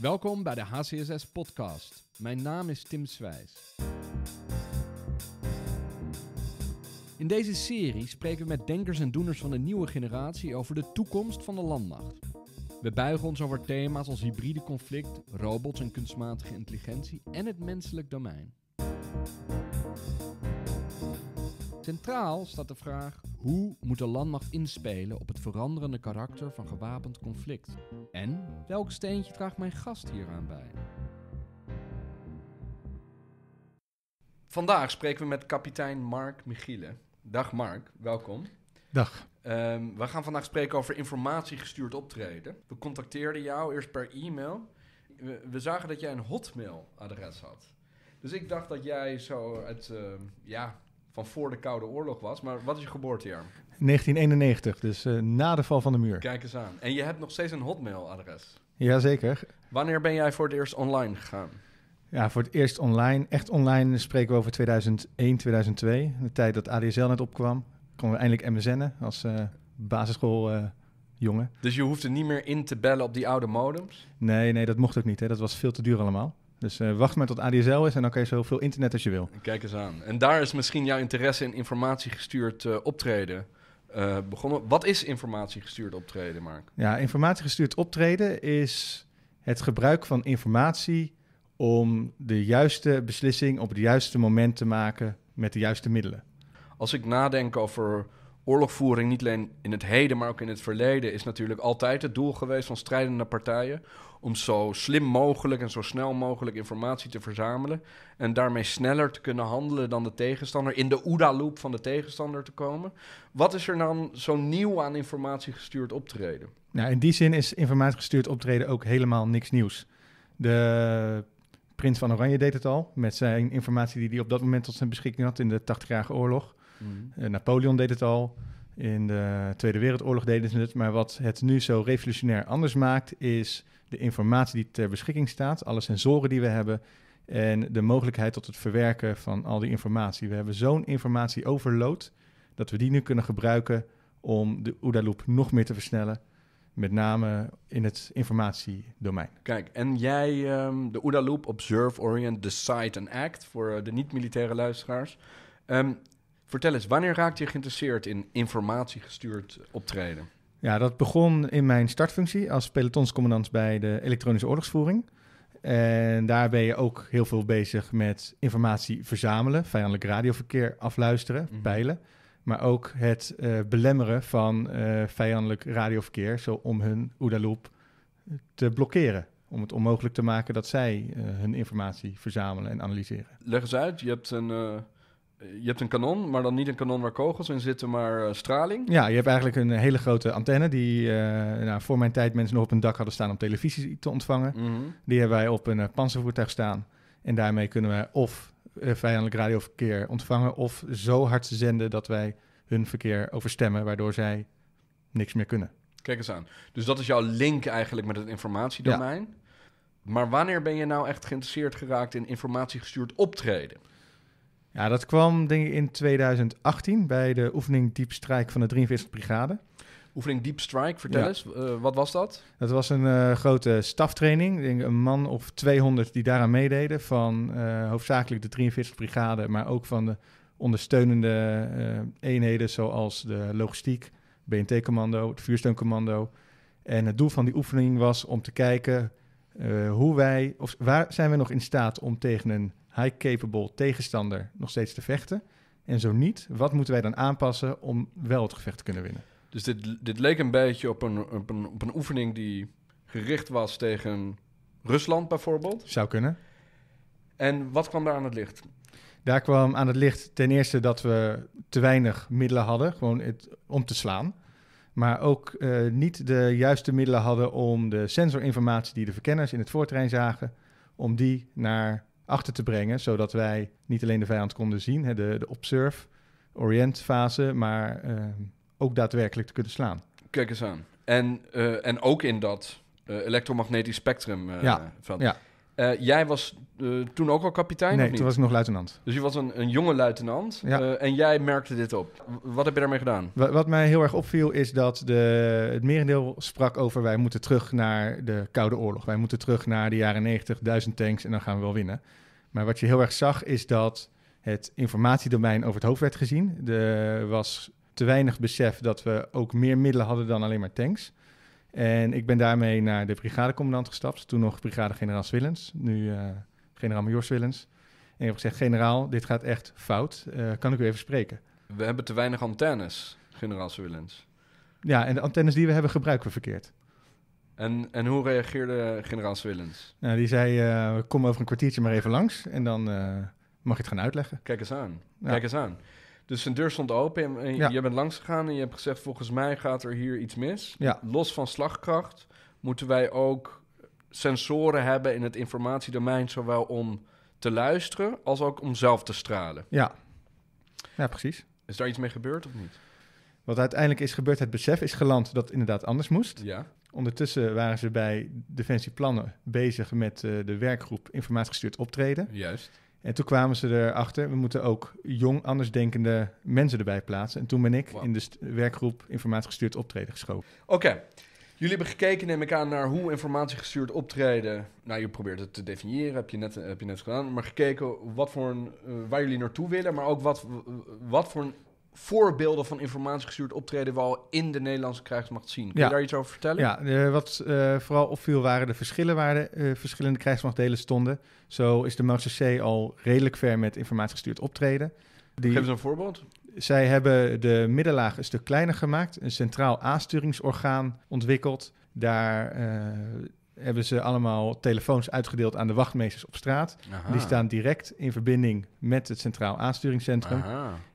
Welkom bij de HCSS Podcast. Mijn naam is Tim Zwijs. In deze serie spreken we met denkers en doeners van de nieuwe generatie over de toekomst van de landmacht. We buigen ons over thema's als hybride conflict, robots en kunstmatige intelligentie en het menselijk domein. Centraal staat de vraag: hoe moet de landmacht inspelen op het veranderende karakter van gewapend conflict? En welk steentje draagt mijn gast hieraan bij? Vandaag spreken we met kapitein Mark Michiele. Dag Mark, welkom. Dag. Ehm, we gaan vandaag spreken over informatiegestuurd optreden. We contacteerden jou eerst per e-mail. We, zagen dat jij een hotmail-adres had. Dus ik dacht dat jij zo uit, ehm, ja, van voor de Koude Oorlog was. Maar wat is je geboortejaar? 1991, dus eh, na de val van de muur. Kijk eens aan. En je hebt nog steeds een hotmail-adres. Jazeker. Wanneer ben jij voor het eerst online gegaan? Ja, voor het eerst online. Echt online spreken we over 2001, 2002. De tijd dat ADSL net opkwam. Konden we eindelijk MSN'en als eh, basisschooljongen. dus je hoefde niet meer in te bellen op die oude modems? Nee, nee, dat mocht ook niet. Hè. Dat was veel te duur allemaal. Dus eh, wacht maar tot ADSL is en dan kan je zoveel internet als je wil. Kijk eens aan. En daar is misschien jouw interesse in informatiegestuurd uh, eh, optreden eh, begonnen. Wat is informatiegestuurd optreden, Mark? Ja, informatiegestuurd optreden is het gebruik van informatie om de juiste beslissing op het juiste moment te maken met de juiste middelen. Als ik nadenk over oorlogvoering, niet alleen in het heden, maar ook in het verleden, is natuurlijk altijd het doel geweest van strijdende partijen om zo slim mogelijk en zo snel mogelijk informatie te verzamelen. En daarmee sneller te kunnen handelen dan de tegenstander, in de oda loop van de tegenstander te komen. Wat is er dan zo nieuw aan informatiegestuurd optreden? Nou, in die zin is informatiegestuurd optreden ook helemaal niks nieuws. De Prins van Oranje deed het al met zijn informatie die hij op dat moment tot zijn beschikking had in de 80-jarige oorlog. Mhm. Eh, Napoleon deed het al. In de Tweede Wereldoorlog deden ze het. Maar wat het nu zo revolutionair anders maakt, is de informatie die ter beschikking staat, alle sensoren die we hebben en de mogelijkheid tot het verwerken van al die informatie. We hebben zo'n informatie overlood dat we die nu kunnen gebruiken om de OODA loop nog meer te versnellen. Met name in het informatiedomein. Kijk, en jij, ehm, de OODA loop Observe, Orient, Decide en Act, voor eh, de niet-militaire luisteraars. Ehm, Vertel eens, wanneer raakte je geïnteresseerd in informatiegestuurd optreden? Ja, dat begon in mijn startfunctie als pelotonscommandant bij de elektronische oorlogsvoering. En daar ben je ook heel veel bezig met informatie verzamelen, vijandelijk radioverkeer afluisteren, mhm. peilen. Maar ook het eh, belemmeren van uh, vijandelijk radioverkeer, zo om hun Oedaloop eh, te blokkeren. Om het onmogelijk te maken dat zij hun informatie verzamelen en analyseren. Leg eens uit, je hebt een je hebt een kanon, maar dan niet een kanon waar kogels in zitten, maar eh, straling. Ja, je hebt eigenlijk een hele grote antenne die eh, nou, voor mijn tijd mensen nog op een dak hadden staan om televisie te ontvangen. Mhm. Die hebben wij op een uh, panzervoertuig staan. En daarmee kunnen wij of vijandelijk radioverkeer ontvangen of zo hard zenden dat wij hun verkeer overstemmen, waardoor zij niks meer kunnen. Kijk eens aan. Dus dat is jouw link eigenlijk met het informatiedomein. Ja. Maar wanneer ben je nou echt geïnteresseerd geraakt in informatiegestuurd optreden? Ja, dat kwam denk ik in 2018 bij de oefening Deep Strike van de 43 Brigade. Oefening Deep Strike, vertel eens, eh, wat was dat? Dat was een eh, grote staftraining, denk een man of 200 die daaraan meededen van eh, hoofdzakelijk de 43 Brigade, maar ook van de ondersteunende eenheden zoals de logistiek, BNT-commando, het vuursteuncommando. En het doel van die oefening was om te kijken hoe wij, of waar zijn we nog in staat om tegen een high capable tegenstander nog steeds te vechten? En zo niet, wat moeten wij dan aanpassen om wel het gevecht te kunnen winnen? Dus dit, dit leek een beetje op een, op, een, op een oefening die gericht was tegen Rusland bijvoorbeeld. Zou kunnen. En wat kwam daar aan het licht? Daar kwam aan het licht ten eerste dat we te weinig middelen hadden gewoon het, om te slaan. Maar ook eh, niet de juiste middelen hadden om de sensorinformatie die de verkenners in het voortrein zagen, om die naar achter te brengen, zodat wij niet alleen de vijand konden zien, hè, de, de observe, orient fase, maar eh, ook daadwerkelijk te kunnen slaan. Kijk eens aan. En, eh, en ook in dat eh, elektromagnetisch spectrum van. Ja. Eh, jij was eh, toen ook al kapitein? Nee, of niet? toen was ik nog luitenant. Dus je was een, een jonge luitenant eh, en jij merkte dit op. Wat heb je daarmee gedaan? Wat, mij heel erg opviel is dat de, het merendeel sprak over... wij moeten terug naar de Koude Oorlog. Wij moeten terug naar de jaren 90, duizend tanks en dan gaan we wel winnen. Maar wat je heel erg zag is dat het informatiedomein over het hoofd werd gezien. Er was te weinig besef dat we ook meer middelen hadden dan alleen maar tanks... En ik ben daarmee naar de brigadecommandant gestapt. Toen nog brigadegeneraal generaal Swillens, nu eh, generaal-major Swillens. En ik heb gezegd, generaal, dit gaat echt fout. Eh, kan ik u even spreken? We hebben te weinig antennes, generaal Swillens. Ja, en de antennes die we hebben gebruiken we verkeerd. En, en hoe reageerde generaal Swillens? Nou, die zei, eh, kom over een kwartiertje maar even langs en dan mag je het gaan uitleggen. Kijk eens aan, kijk eens aan. Dus zijn deur stond open en, je bent langs gegaan en je hebt gezegd: volgens mij gaat er hier iets mis. Ja. Los van slagkracht moeten wij ook sensoren hebben in het informatiedomein, zowel om te luisteren als ook om zelf te stralen. Ja, ja precies. Is daar iets mee gebeurd of niet? Wat uiteindelijk is gebeurd, het besef is geland dat het inderdaad anders moest. Ja. Ondertussen waren ze bij Defensie Plannen bezig met eh, de werkgroep informatiegestuurd optreden. Juist. En toen kwamen ze erachter, we moeten ook jong, andersdenkende mensen erbij plaatsen. En toen ben ik in de werkgroep informatiegestuurd optreden geschoven. Oké, jullie hebben gekeken, neem ik aan, naar hoe informatiegestuurd optreden... Nou, je probeert het te definiëren, heb je net, heb je net gedaan. Maar gekeken wat voor een, eh, waar jullie naartoe willen, maar ook wat, wat voor een voorbeelden van informatiegestuurd optreden wel in de Nederlandse krijgsmacht zien. Kun je daar iets over vertellen? Ja, wat eh, vooral opviel waren de verschillen waar de eh, verschillende krijgsmachtdelen stonden. Zo is de MCC al redelijk ver met informatiegestuurd optreden. Die, Geef eens een voorbeeld. Zij hebben de middenlaag een stuk kleiner gemaakt, een centraal aansturingsorgaan ontwikkeld. Daar eh, hebben ze allemaal telefoons uitgedeeld aan de wachtmeesters op straat. Die staan direct in verbinding met het Centraal Aansturingscentrum.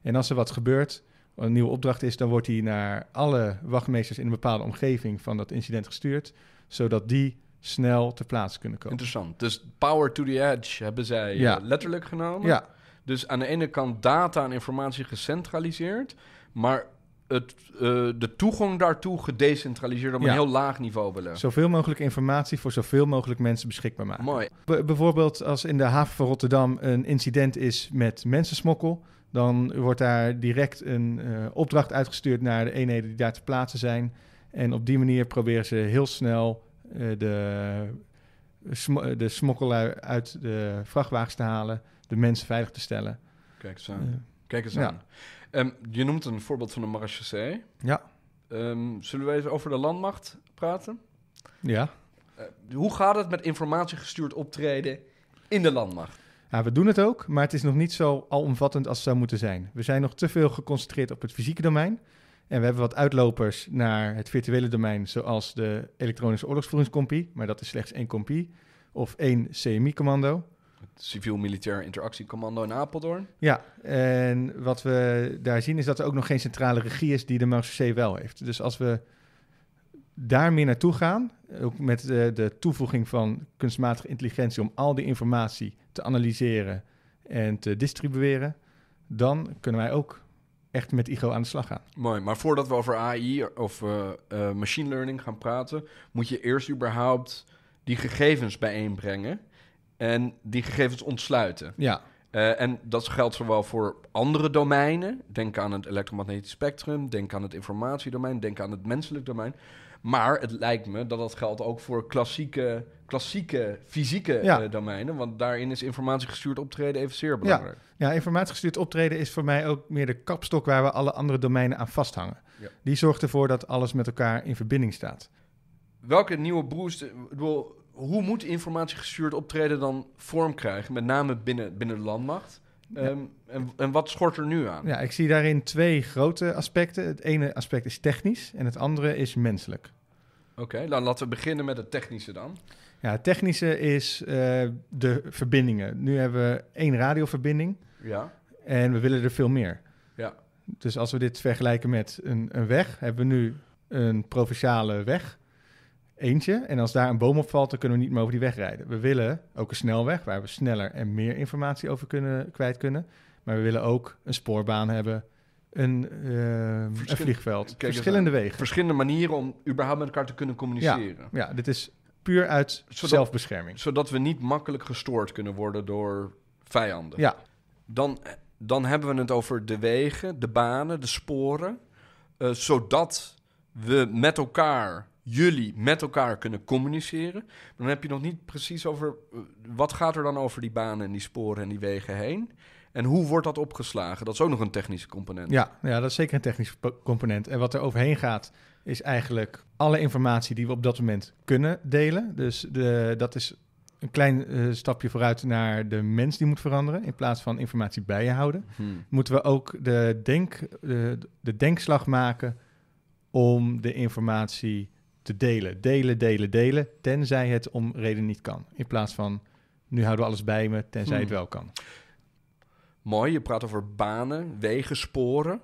En als er wat gebeurt, een nieuwe opdracht is, dan wordt die naar alle wachtmeesters in een bepaalde omgeving van dat incident gestuurd, zodat die snel ter plaatse kunnen komen. Interessant. Dus power to the edge hebben zij eh, ja. letterlijk genomen. Ja. Dus aan de ene kant data en informatie gecentraliseerd, maar het, eh, de toegang daartoe gedecentraliseerd op een heel laag niveau willen. Zoveel mogelijk informatie voor zoveel mogelijk mensen beschikbaar maken. Mooi. bijvoorbeeld als in de haven van Rotterdam een incident is met mensensmokkel, dan wordt daar direct een eh, opdracht uitgestuurd naar de eenheden die daar te plaatsen zijn. En op die manier proberen ze heel snel eh, de, sm de smokkelaar uit de vrachtwagens te halen, de mensen veilig te stellen. Kijk eens aan. Kijk eens aan. Ehm, je noemt een voorbeeld van een marechaussee. Ja. Ehm, zullen we even over de landmacht praten? Ja. Eh, hoe gaat het met informatiegestuurd optreden in de landmacht? Ja, we doen het ook, maar het is nog niet zo alomvattend als het zou moeten zijn. We zijn nog te veel geconcentreerd op het fysieke domein. En we hebben wat uitlopers naar het virtuele domein, zoals de elektronische oorlogsvoeringscompie. Maar dat is slechts één compie of één CMI-commando civiel-militair interactiecommando in Apeldoorn. Ja, en wat we daar zien is dat er ook nog geen centrale regie is die de Marseille wel heeft. Dus als we daar meer naartoe gaan, ook met de, eh, de toevoeging van kunstmatige intelligentie om al die informatie te analyseren en te distribueren, dan kunnen wij ook echt met IGO aan de slag gaan. Mooi, maar voordat we over AI of eh, eh, machine learning gaan praten, moet je eerst überhaupt die gegevens bijeenbrengen en die gegevens ontsluiten. Ja. Eh, en dat geldt zowel voor andere domeinen. Denk aan het elektromagnetisch spectrum, denk aan het informatiedomein, denk aan het menselijk domein. Maar het lijkt me dat dat geldt ook voor klassieke, klassieke fysieke eh, domeinen. Want daarin is informatiegestuurd optreden even zeer belangrijk. Ja. ja, informatiegestuurd optreden is voor mij ook meer de kapstok waar we alle andere domeinen aan vasthangen. Die zorgt ervoor dat alles met elkaar in verbinding staat. Welke nieuwe boost. Ik bedoel, hoe moet informatie gestuurd optreden dan vorm krijgen, met name binnen, binnen de landmacht? Ehm, en, en, wat schort er nu aan? Ja, ik zie daarin twee grote aspecten. Het ene aspect is technisch en het andere is menselijk. Oké, dan laten we beginnen met het technische dan. Ja, het technische is eh, de verbindingen. Nu hebben we één radioverbinding ja. en we willen er veel meer. Ja. Dus als we dit vergelijken met een, een weg, hebben we nu een provinciale weg eentje. En als daar een boom op valt, dan kunnen we niet meer over die weg rijden. We willen ook een snelweg waar we sneller en meer informatie over kunnen, kwijt kunnen. Maar we willen ook een spoorbaan hebben, een, uh, een vliegveld. verschillende wegen. Verschillende manieren om überhaupt met elkaar te kunnen communiceren. Ja, dit is puur uit zelfbescherming. Zodat we niet makkelijk gestoord kunnen worden door vijanden. Ja. Dan, dan hebben we het over de wegen, de banen, de sporen. Eh, zodat we met elkaar jullie met elkaar kunnen communiceren. Dan heb je nog niet precies over eh, wat gaat er dan over die banen en die sporen en die wegen heen. En hoe wordt dat opgeslagen? Dat is ook nog een technische component. Ja, ja dat is zeker een technische component. En wat er overheen gaat, is eigenlijk alle informatie die we op dat moment kunnen delen. Dus de, dat is een klein eh, stapje vooruit naar de mens die moet veranderen. In plaats van informatie bij je houden, hmm. moeten we ook de, denk, de, de denkslag maken om de informatie te delen. Delen, delen, delen. Tenzij het om reden niet kan. In plaats van nu houden we alles bij me, tenzij het hmm. wel kan. Mooi, je praat over banen, wegen, sporen.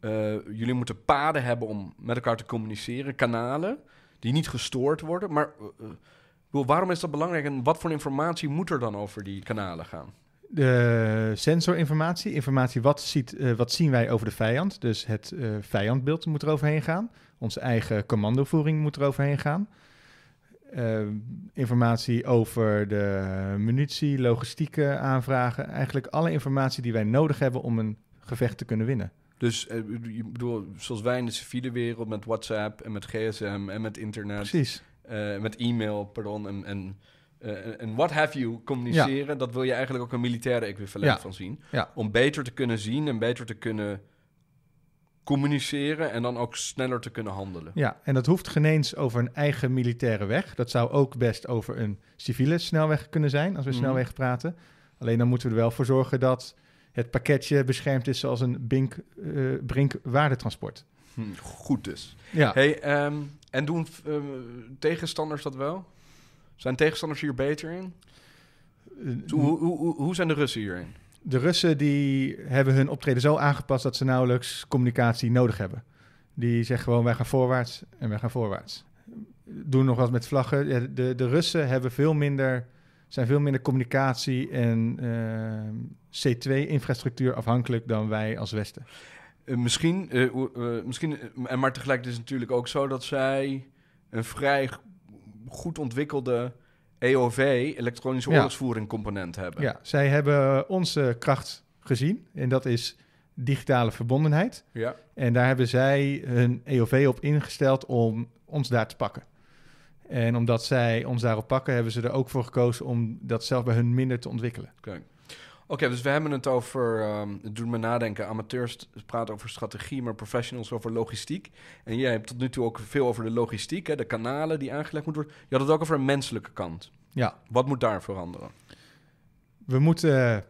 Eh, jullie moeten paden hebben om met elkaar te communiceren, kanalen die niet gestoord worden. Maar eh, eh, waarom is dat belangrijk en wat voor informatie moet er dan over die kanalen gaan? de sensorinformatie, informatie wat, ziet, eh, wat zien wij over de vijand. Dus het eh, vijandbeeld moet er overheen gaan. Onze eigen commandovoering moet er overheen gaan. Ehm, informatie over de munitie, logistieke aanvragen. Eigenlijk alle informatie die wij nodig hebben om een gevecht te kunnen winnen. Dus eh, je bedoel, zoals wij in de civiele wereld met WhatsApp en met GSM en met internet. Precies. met e-mail, pardon, en een eh, eh, what have you communiceren, dat wil je eigenlijk ook een militaire equivalent ja. van zien. Ja. Om beter te kunnen zien en beter te kunnen communiceren en dan ook sneller te kunnen handelen. Ja, en dat hoeft geneens over een eigen militaire weg. Dat zou ook best over een civiele snelweg kunnen zijn, als we mhm. snelweg praten. Alleen dan moeten we er wel voor zorgen dat het pakketje beschermd is zoals een bink, uh, brink waardetransport. Hm, goed dus. Ja. Hey, ehm, en doen tegenstanders dat wel? Zijn tegenstanders hier beter in? Eh, hoe, hoe, hoe zijn de Russen hierin? De Russen die hebben hun optreden zo aangepast dat ze nauwelijks communicatie nodig hebben. Die zeggen gewoon wij gaan voorwaarts en wij gaan voorwaarts. Doen nog wat met vlaggen. Ja, de, de Russen hebben veel minder, zijn veel minder communicatie- en uh, eh, C2-infrastructuur afhankelijk dan wij als Westen. Uh, misschien, uh, misschien maar tegelijkertijd is het natuurlijk ook zo dat zij een vrij goed ontwikkelde EOV, elektronische ja. oorlogsvoering component hebben. Ja, zij hebben onze kracht gezien en dat is digitale verbondenheid. Ja. En daar hebben zij hun EOV op ingesteld om ons daar te pakken. En omdat zij ons daarop pakken, hebben ze er ook voor gekozen om dat zelf bij hun minder te ontwikkelen. Kijk. Oké, dus we hebben het over, ehm, het doet me nadenken, amateurs praten over strategie, maar professionals over logistiek. En jij hebt tot nu toe ook veel over de logistiek, hè, de kanalen die aangelegd moeten worden. Je had het ook over een menselijke kant. Ja. Wat moet daar veranderen? We moeten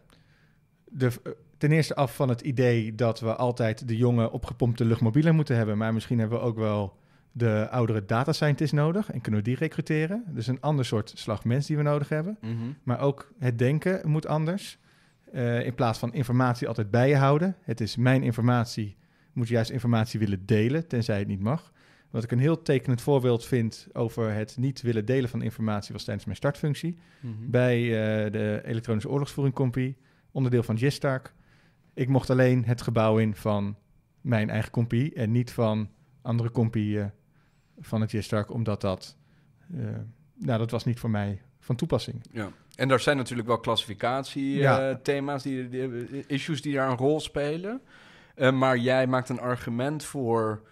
de, ten eerste af van het idee dat we altijd de jonge opgepompte luchtmobielen moeten hebben, maar misschien hebben we ook wel de oudere data scientist nodig en kunnen we die recruteren. Dus een ander soort slag mens die we nodig hebben. Mhm. Maar ook het denken moet anders. Eh, in plaats van informatie altijd bij je houden. Het is mijn informatie, moet je juist informatie willen delen, tenzij het niet mag. Wat ik een heel tekenend voorbeeld vind over het niet willen delen van informatie was tijdens mijn startfunctie. Mhm. Bij eh, de elektronische oorlogsvoering compie, onderdeel van Gistark. Ik mocht alleen het gebouw in van mijn eigen compie en niet van andere compieën van het Gistark, omdat dat, eh, nou dat was niet voor mij van toepassing. Ja. En daar zijn natuurlijk wel klassificatiethema's, ja. die, eh, issues die daar een rol spelen. Eh, maar jij maakt een argument voor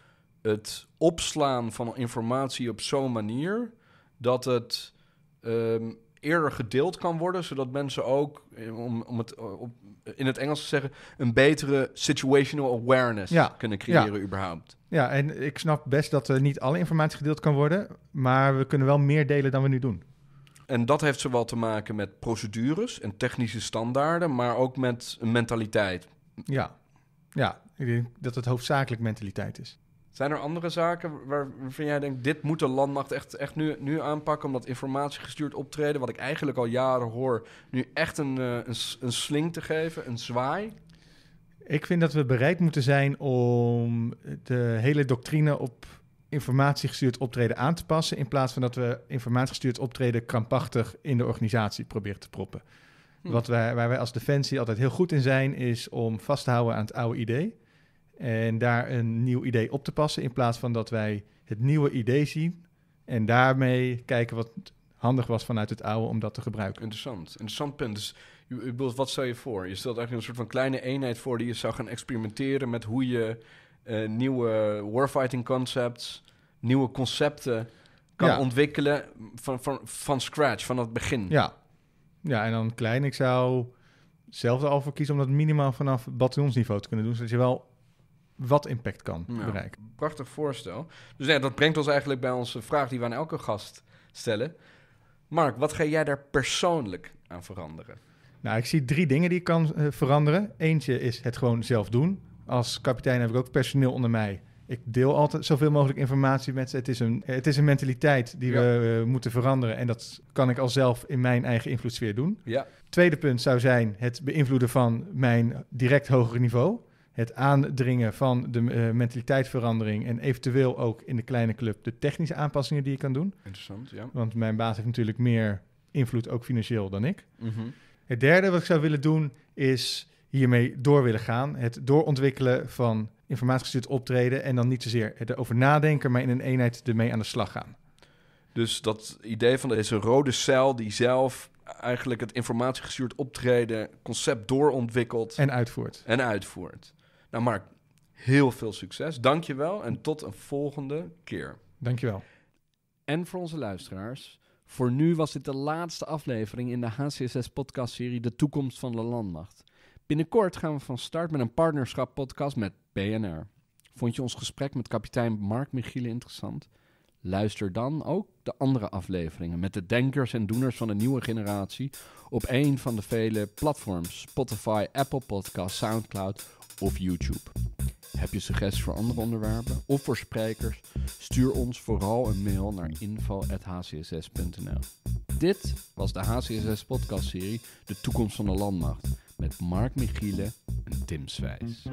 het opslaan van informatie op zo'n manier dat het ehm, eerder gedeeld kan worden, zodat mensen ook, eh, om, om het op, in het Engels te zeggen, een betere situational awareness kunnen creëren überhaupt. Ja, en ik snap best dat er niet alle informatie gedeeld kan worden, maar we kunnen wel meer delen dan we nu doen en dat heeft zowel te maken met procedures en technische standaarden, maar ook met een mentaliteit. Ja, ja ik denk dat het hoofdzakelijk mentaliteit is. Zijn er andere zaken waarvan jij denkt, dit moet de landmacht echt, echt nu, nu aanpakken, omdat informatiegestuurd optreden, wat ik eigenlijk al jaren hoor, nu echt een, eh, een, een sling te geven, een zwaai? Ik vind dat we bereid moeten zijn om de hele doctrine op informatiegestuurd optreden aan te passen, in plaats van dat we informatiegestuurd optreden krampachtig in de organisatie proberen te proppen. Hm. Wat wij, waar wij als Defensie altijd heel goed in zijn, is om vast te houden aan het oude idee en daar een nieuw idee op te passen, in plaats van dat wij het nieuwe idee zien en daarmee kijken wat handig was vanuit het oude om dat te gebruiken. Interessant, interessant punt. Dus wat stel je voor? Je stelt eigenlijk een soort van kleine eenheid voor die je zou gaan experimenteren met hoe je eh, nieuwe warfighting concepts, nieuwe concepten kan ontwikkelen van, van, scratch, van het begin. Ja. ja, en dan klein. Ik zou zelf er al voor kiezen om dat minimaal vanaf bataljonsniveau te kunnen doen, zodat je wel wat impact kan bereiken. Prachtig voorstel. Dus ja, dat brengt ons eigenlijk bij onze vraag die we aan elke gast stellen. Mark, wat ga jij daar persoonlijk aan veranderen? Nou, ik zie drie dingen die ik kan eh, veranderen. Eentje is het gewoon zelf doen. Als kapitein heb ik ook personeel onder mij. Ik deel altijd zoveel mogelijk informatie met ze. Het is een, het is een mentaliteit die we eh, moeten veranderen. En dat kan ik al zelf in mijn eigen invloedssfeer doen. Ja. Tweede punt zou zijn het beïnvloeden van mijn direct hogere niveau. Het aandringen van de uh, mentaliteitsverandering en eventueel ook in de kleine club de technische aanpassingen die je kan doen. Interessant, ja. Want mijn baas heeft natuurlijk meer invloed, ook financieel, dan ik. Mhm. Het derde wat ik zou willen doen is hiermee door willen gaan. Het doorontwikkelen van informatiegestuurd optreden en dan niet zozeer erover nadenken, maar in een eenheid ermee aan de slag gaan. Dus dat idee van deze rode cel die zelf eigenlijk het informatiegestuurd optreden concept doorontwikkelt. En uitvoert. En uitvoert. Nou Mark, heel veel succes. Dankjewel en tot een volgende keer. Dankjewel. En voor onze luisteraars, voor nu was dit de laatste aflevering in de HCSS podcastserie De Toekomst van de Landmacht. Binnenkort gaan we van start met een partnerschap podcast met BNR. Vond je ons gesprek met kapitein Mark Michielen interessant? Luister dan ook de andere afleveringen met de denkers en doeners van de nieuwe generatie op een van de vele platforms: Spotify, Apple Podcasts, SoundCloud of YouTube. Heb je suggesties voor andere onderwerpen of voor sprekers? Stuur ons vooral een mail naar info.hcss.nl. Dit was de HCSS podcastserie De toekomst van de landmacht met Mark Michiele en Tim Swijs.